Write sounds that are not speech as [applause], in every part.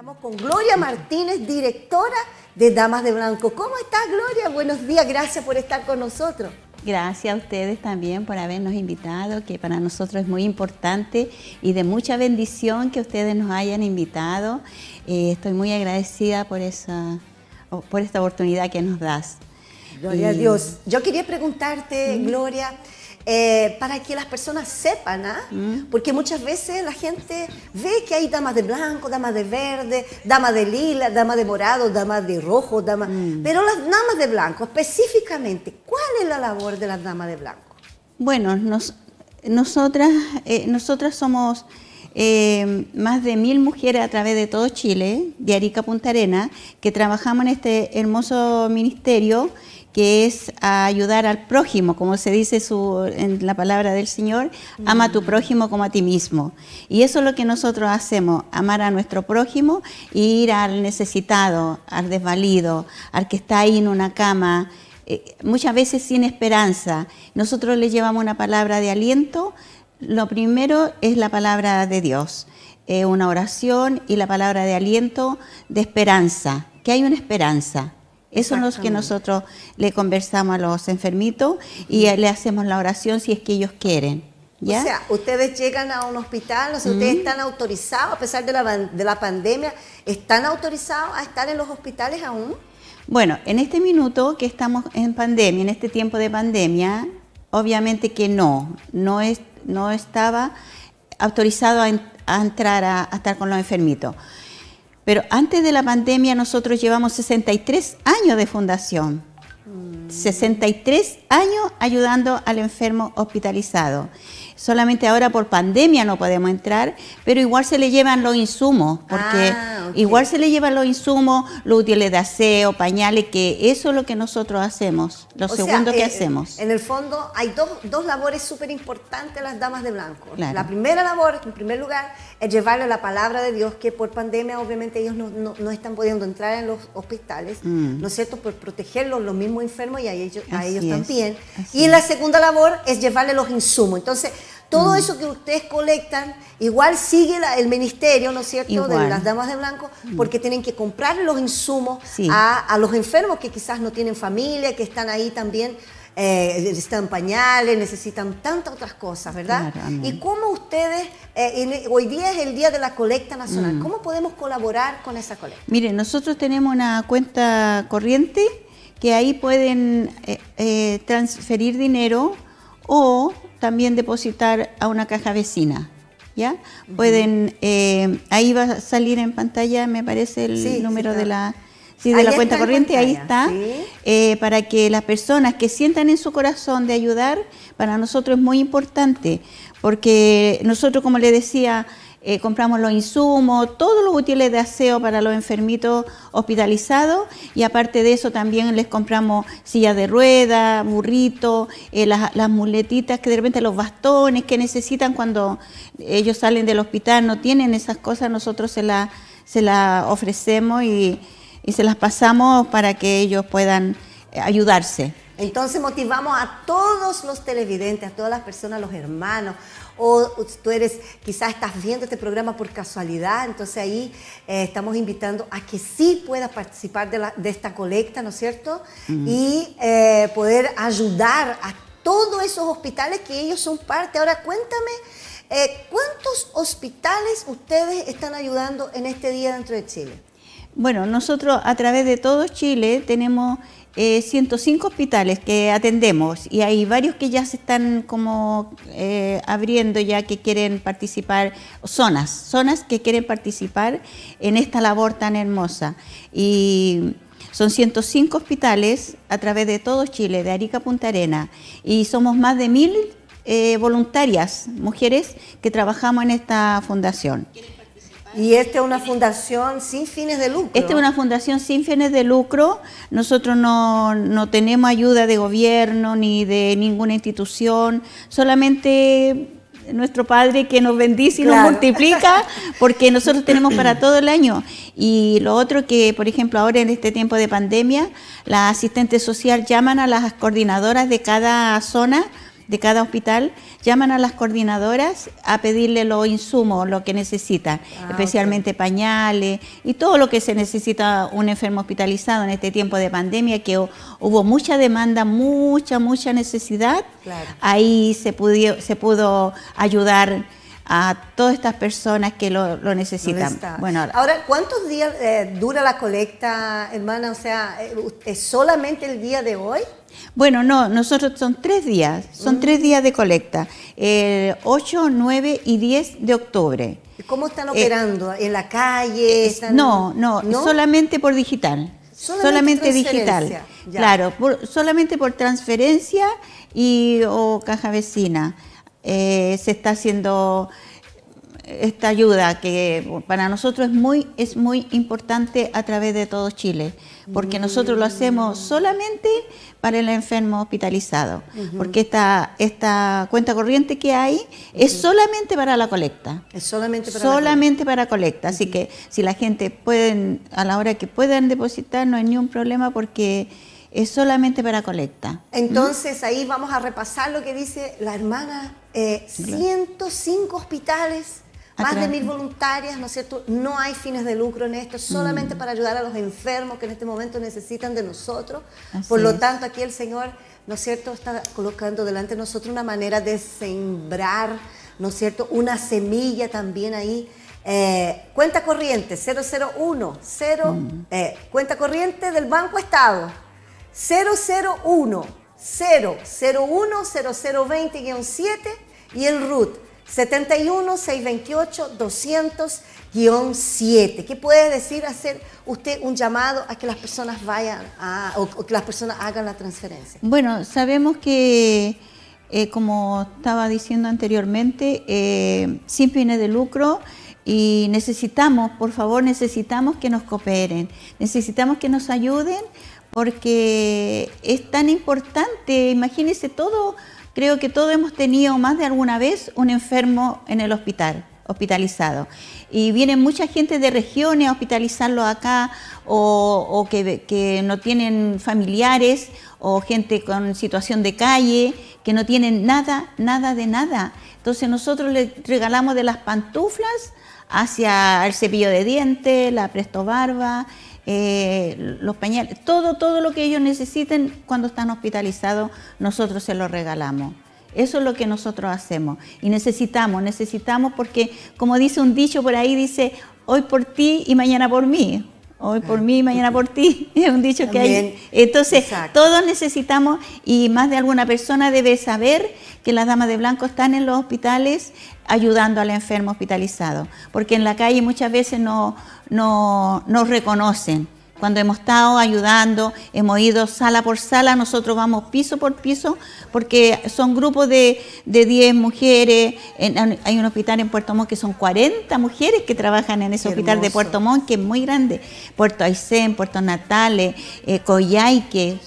Estamos con Gloria Martínez, directora de Damas de Blanco. ¿Cómo estás, Gloria? Buenos días, gracias por estar con nosotros. Gracias a ustedes también por habernos invitado, que para nosotros es muy importante y de mucha bendición que ustedes nos hayan invitado. Eh, estoy muy agradecida por, esa, por esta oportunidad que nos das. Gloria a Dios. Yo quería preguntarte, Gloria, eh, para que las personas sepan, ¿ah? mm. porque muchas veces la gente ve que hay damas de blanco, damas de verde, damas de lila, damas de morado, damas de rojo, damas... Mm. Pero las damas de blanco, específicamente, ¿cuál es la labor de las damas de blanco? Bueno, nos, nosotras, eh, nosotras somos... Eh, más de mil mujeres a través de todo Chile, de Arica Punta Arena, que trabajamos en este hermoso ministerio que es ayudar al prójimo, como se dice en la palabra del Señor, ama a tu prójimo como a ti mismo. Y eso es lo que nosotros hacemos, amar a nuestro prójimo e ir al necesitado, al desvalido, al que está ahí en una cama, eh, muchas veces sin esperanza. Nosotros le llevamos una palabra de aliento, lo primero es la palabra de Dios, eh, una oración y la palabra de aliento, de esperanza, que hay una esperanza esos son los que nosotros le conversamos a los enfermitos y mm. le hacemos la oración si es que ellos quieren. O sea, ustedes llegan a un hospital, ustedes mm. están autorizados, a pesar de la, pandemia, ¿están autorizados a estar en los hospitales aún? Bueno, en este minuto que estamos en pandemia, en este tiempo de pandemia, obviamente que no, no, es, no estaba autorizado a, entrar a estar con los enfermitos. Pero antes de la pandemia nosotros llevamos 63 años de fundación. 63 mm. años ayudando al enfermo hospitalizado. Solamente ahora por pandemia no podemos entrar, pero igual se le llevan los insumos, porque ah, igual se le llevan los insumos, los útiles de aseo, pañales, que eso es lo que nosotros hacemos, lo segundo que eh, hacemos. En el fondo hay dos, labores súper importantes las damas de blanco. La primera labor, en primer lugar, es llevarle la palabra de Dios, que por pandemia obviamente ellos no, están pudiendo entrar en los hospitales, mm. ¿no es cierto? Por protegerlos, los mismos enfermos y a ellos, también. y la segunda labor es llevarle los insumos. Entonces, todo mm. eso que ustedes colectan, igual sigue el ministerio, ¿no es cierto?, de las damas de blanco, mm. porque tienen que comprar los insumos a, a los enfermos que quizás no tienen familia, que están ahí también eh, necesitan pañales, necesitan tantas otras cosas, ¿verdad? ¿Y cómo ustedes, eh, hoy día es el Día de la Colecta Nacional, mm. ¿cómo podemos colaborar con esa colecta? Mire, nosotros tenemos una cuenta corriente que ahí pueden eh, eh, transferir dinero o también depositar a una caja vecina. ¿Ya? Pueden, ahí va a salir en pantalla, me parece, el número de la Sí, de la cuenta corriente, ahí está. Eh, para que las personas que sientan en su corazón de ayudar, para nosotros es muy importante, porque nosotros, como les decía, eh, compramos los insumos, todos los útiles de aseo para los enfermitos hospitalizados y aparte de eso también les compramos sillas de ruedas, burritos, eh, las, muletitas que de repente los bastones que necesitan cuando ellos salen del hospital, no tienen esas cosas, nosotros se las se la ofrecemos y y se las pasamos para que ellos puedan eh, ayudarse. Entonces motivamos a todos los televidentes, a todas las personas, los hermanos, o tú eres, quizás estás viendo este programa por casualidad, entonces ahí eh, estamos invitando a que sí puedas participar de, esta colecta, ¿no es cierto? Y eh, poder ayudar a todos esos hospitales que ellos son parte. Ahora cuéntame, ¿cuántos hospitales ustedes están ayudando en este día dentro de Chile? Bueno, nosotros a través de todo Chile tenemos 105 eh, hospitales que atendemos y hay varios que ya se están como eh, abriendo ya que quieren participar, zonas, zonas que quieren participar en esta labor tan hermosa. Y son 105 hospitales a través de todo Chile, de Arica Punta Arena, y somos más de mil eh, voluntarias, mujeres, que trabajamos en esta fundación. Y esta es una fundación sin fines de lucro. Esta es una fundación sin fines de lucro. Nosotros no, tenemos ayuda de gobierno ni de ninguna institución, solamente nuestro Padre que nos bendice y nos multiplica, porque nosotros tenemos para todo el año. Y lo otro que, por ejemplo, ahora en este tiempo de pandemia, las asistentes social llaman a las coordinadoras de cada zona de cada hospital, llaman a las coordinadoras a pedirle los insumos, lo que necesita, ah, especialmente pañales y todo lo que se necesita un enfermo hospitalizado en este tiempo de pandemia, que hubo mucha demanda, mucha, mucha necesidad. Ahí se, se pudo ayudar a todas estas personas que lo, necesitan. bueno, ahora. ¿cuántos días eh, dura la colecta, hermana? O sea, eh, ¿es solamente el día de hoy? Bueno, no, nosotros son tres días, son tres mm. días de colecta, el 8, 9 y 10 de octubre. ¿Cómo están eh, operando? ¿En la calle? Eh, no, no, solamente por digital. Solamente, digital. Claro, solamente por transferencia y o caja vecina. Eh, se está haciendo esta ayuda que para nosotros es muy, es muy importante a través de todo Chile, porque mm. nosotros lo hacemos solamente para el enfermo hospitalizado, porque esta, esta cuenta corriente que hay es solamente para la colecta. Es solamente para Solamente la colecta. para colecta, así que si la gente pueden, a la hora que puedan depositar, no hay ningún problema porque es solamente para colecta. ¿Mm? Entonces ahí vamos a repasar lo que dice la hermana, 105 eh, hospitales Ah, Más de mil voluntarias, ¿no es cierto? No hay fines de lucro en esto, solamente mm. para ayudar a los enfermos que en este momento necesitan de nosotros. Por lo tanto, aquí el Señor, ¿no es cierto?, está colocando delante de nosotros una manera de sembrar, ¿no es cierto?, una semilla también ahí. Eh, cuenta corriente 0010, mm. eh, cuenta corriente del Banco Estado 001 001 0020-7 y el RUT 71 628 200 7. ¿Qué puede decir hacer usted un llamado a que las personas vayan a, o, que las personas hagan la transferencia? Bueno, sabemos que, eh, como estaba diciendo anteriormente, eh, sin fines de lucro y necesitamos, por favor, necesitamos que nos cooperen, necesitamos que nos ayuden porque es tan importante, imagínese todo Creo que todos hemos tenido más de alguna vez un enfermo en el hospital, hospitalizado. Y vienen mucha gente de regiones a hospitalizarlo acá o, que, no tienen familiares o gente con situación de calle, que no tienen nada, nada de nada. Entonces nosotros le regalamos de las pantuflas hacia el cepillo de dientes, la prestobarba, eh, los pañales, todo, todo lo que ellos necesiten cuando están hospitalizados, nosotros se lo regalamos. Eso es lo que nosotros hacemos. Y necesitamos, necesitamos porque, como dice un dicho por ahí, dice, hoy por ti y mañana por mí. Hoy por mí, mañana por ti, [laughs] es un dicho que hay. Entonces, todos necesitamos, y más de alguna persona debe saber que las damas de blanco están en los hospitales ayudando al enfermo hospitalizado, porque en la calle muchas veces no, no, no reconocen. Cuando hemos estado ayudando, hemos ido sala por sala, nosotros vamos piso por piso, porque son grupos de, 10 mujeres. hay un hospital en Puerto Montt que son 40 mujeres que trabajan en ese hospital de Puerto Montt, que es muy grande. Puerto Aysén, Puerto Natales, eh, Coyhaique,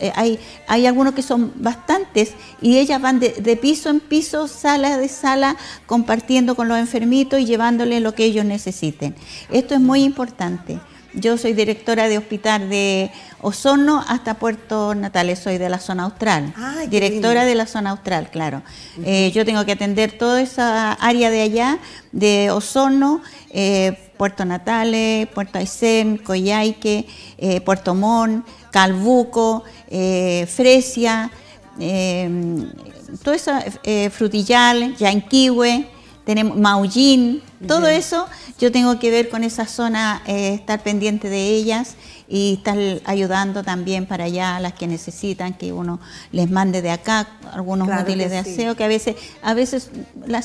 eh, hay, hay algunos que son bastantes, y ellas van de, de piso en piso, sala de sala, compartiendo con los enfermitos y llevándoles lo que ellos necesiten. Esto es muy importante. Yo soy directora de hospital de Osorno hasta Puerto Natales, soy de la zona austral. Ah, directora de la zona austral, claro. Eh, yo tengo que atender toda esa área de allá, de Osorno, eh, Puerto Natales, Puerto Aysén, Coyhaique, eh, Puerto Montt, Calbuco, Fresia, todo eso, Frutillal, Yanquihue tenemos Maullín, todo eso yo tengo que ver con esa zona, eh, estar pendiente de ellas y estar ayudando también para allá a las que necesitan que uno les mande de acá algunos motiles de aseo que a veces a veces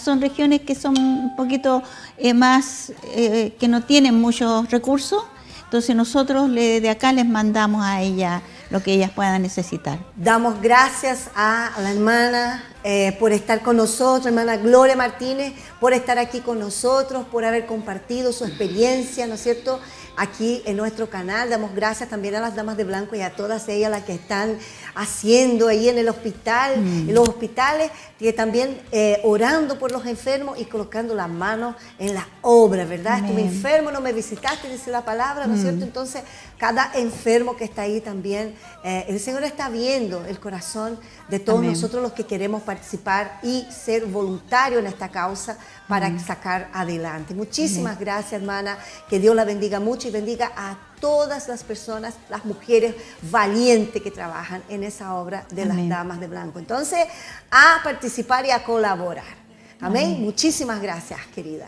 son regiones que son un poquito eh, más eh, que no tienen muchos recursos entonces nosotros de acá les mandamos a ellas lo que ellas puedan necesitar. Damos gracias a la hermana eh, por estar con nosotros, hermana Gloria Martínez, por estar aquí con nosotros, por haber compartido su experiencia, ¿no es cierto? Aquí en nuestro canal. Damos gracias también a las damas de blanco y a todas ellas las que están haciendo ahí en el hospital, en los hospitales, Y también eh, orando por los enfermos y colocando las manos en las obras ¿verdad? enfermo, no me visitaste, dice la palabra, ¿no es cierto? Mm. Entonces, cada enfermo que está ahí también, eh, el Señor está viendo el corazón de todos nosotros los que queremos participar participar y ser voluntario en esta causa para sacar adelante. Muchísimas gracias, hermana. Que Dios la bendiga mucho y bendiga a todas las personas, las mujeres valientes que trabajan en esa obra de las Damas de Blanco. Entonces, a participar y a colaborar. Amén. Muchísimas gracias, querida.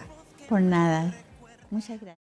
Por nada. Muchas gracias.